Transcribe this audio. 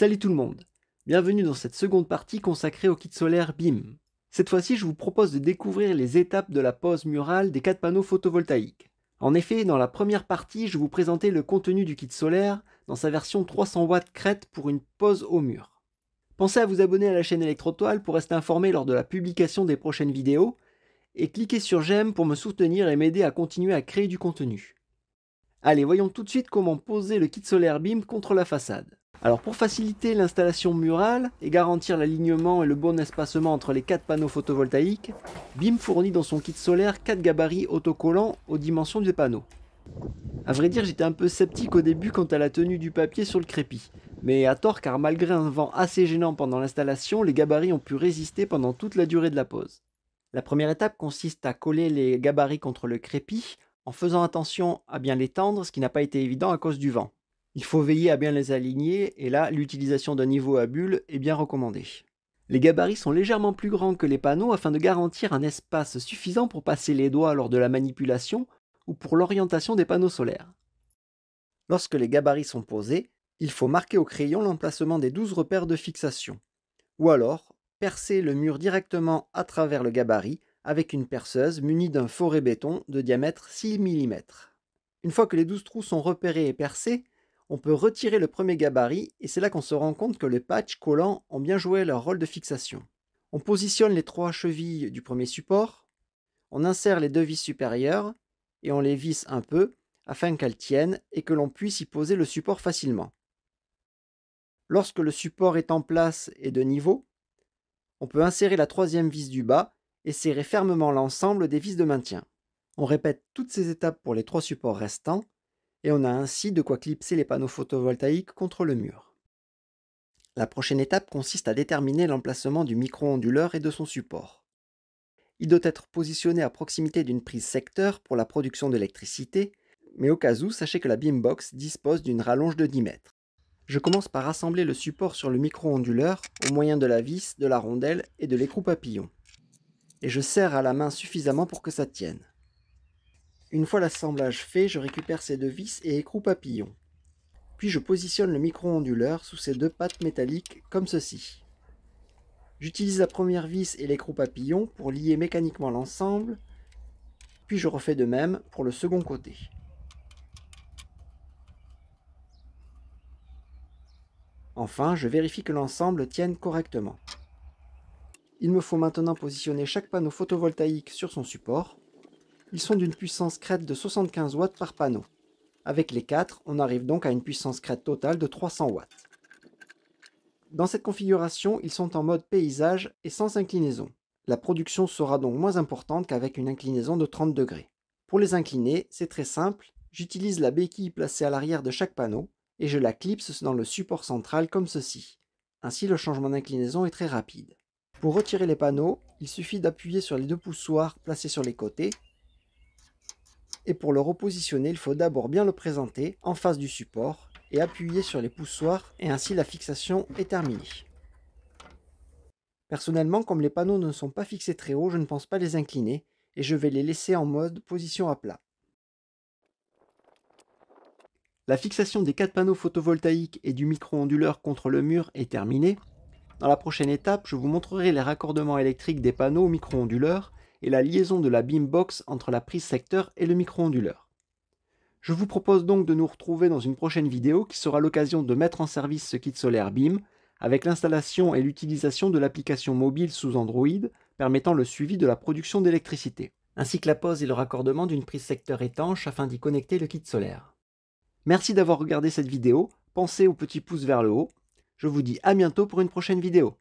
Salut tout le monde Bienvenue dans cette seconde partie consacrée au kit solaire BIM. Cette fois-ci, je vous propose de découvrir les étapes de la pose murale des quatre panneaux photovoltaïques. En effet, dans la première partie, je vous présentais le contenu du kit solaire dans sa version 300 watts crête pour une pose au mur. Pensez à vous abonner à la chaîne Electrotoile pour rester informé lors de la publication des prochaines vidéos et cliquez sur j'aime pour me soutenir et m'aider à continuer à créer du contenu. Allez, voyons tout de suite comment poser le kit solaire BIM contre la façade. Alors pour faciliter l'installation murale et garantir l'alignement et le bon espacement entre les quatre panneaux photovoltaïques, BIM fournit dans son kit solaire 4 gabarits autocollants aux dimensions des panneaux. A vrai dire, j'étais un peu sceptique au début quant à la tenue du papier sur le crépi, mais à tort car malgré un vent assez gênant pendant l'installation, les gabarits ont pu résister pendant toute la durée de la pose. La première étape consiste à coller les gabarits contre le crépi en faisant attention à bien les tendre, ce qui n'a pas été évident à cause du vent. Il faut veiller à bien les aligner et là, l'utilisation d'un niveau à bulles est bien recommandée. Les gabarits sont légèrement plus grands que les panneaux afin de garantir un espace suffisant pour passer les doigts lors de la manipulation ou pour l'orientation des panneaux solaires. Lorsque les gabarits sont posés, il faut marquer au crayon l'emplacement des 12 repères de fixation. Ou alors, percer le mur directement à travers le gabarit avec une perceuse munie d'un forêt béton de diamètre 6 mm. Une fois que les 12 trous sont repérés et percés, on peut retirer le premier gabarit et c'est là qu'on se rend compte que les patchs collants ont bien joué leur rôle de fixation. On positionne les trois chevilles du premier support, on insère les deux vis supérieures et on les visse un peu afin qu'elles tiennent et que l'on puisse y poser le support facilement. Lorsque le support est en place et de niveau, on peut insérer la troisième vis du bas et serrer fermement l'ensemble des vis de maintien. On répète toutes ces étapes pour les trois supports restants et on a ainsi de quoi clipser les panneaux photovoltaïques contre le mur. La prochaine étape consiste à déterminer l'emplacement du micro-onduleur et de son support. Il doit être positionné à proximité d'une prise secteur pour la production d'électricité, mais au cas où, sachez que la Beambox dispose d'une rallonge de 10 mètres. Je commence par assembler le support sur le micro-onduleur au moyen de la vis, de la rondelle et de l'écrou papillon. Et je serre à la main suffisamment pour que ça tienne. Une fois l'assemblage fait, je récupère ces deux vis et écrou papillon. Puis je positionne le micro-onduleur sous ces deux pattes métalliques comme ceci. J'utilise la première vis et l'écrou papillon pour lier mécaniquement l'ensemble, puis je refais de même pour le second côté. Enfin, je vérifie que l'ensemble tienne correctement. Il me faut maintenant positionner chaque panneau photovoltaïque sur son support ils sont d'une puissance crête de 75 watts par panneau. Avec les 4, on arrive donc à une puissance crête totale de 300 watts. Dans cette configuration, ils sont en mode paysage et sans inclinaison. La production sera donc moins importante qu'avec une inclinaison de 30 degrés. Pour les incliner, c'est très simple, j'utilise la béquille placée à l'arrière de chaque panneau et je la clipse dans le support central comme ceci. Ainsi le changement d'inclinaison est très rapide. Pour retirer les panneaux, il suffit d'appuyer sur les deux poussoirs placés sur les côtés et pour le repositionner, il faut d'abord bien le présenter en face du support et appuyer sur les poussoirs et ainsi la fixation est terminée. Personnellement, comme les panneaux ne sont pas fixés très haut, je ne pense pas les incliner et je vais les laisser en mode position à plat. La fixation des quatre panneaux photovoltaïques et du micro-onduleur contre le mur est terminée. Dans la prochaine étape, je vous montrerai les raccordements électriques des panneaux au micro-onduleur et la liaison de la BIMbox entre la prise secteur et le micro-onduleur. Je vous propose donc de nous retrouver dans une prochaine vidéo qui sera l'occasion de mettre en service ce kit solaire BIM avec l'installation et l'utilisation de l'application mobile sous Android permettant le suivi de la production d'électricité, ainsi que la pose et le raccordement d'une prise secteur étanche afin d'y connecter le kit solaire. Merci d'avoir regardé cette vidéo, pensez au petit pouce vers le haut, je vous dis à bientôt pour une prochaine vidéo.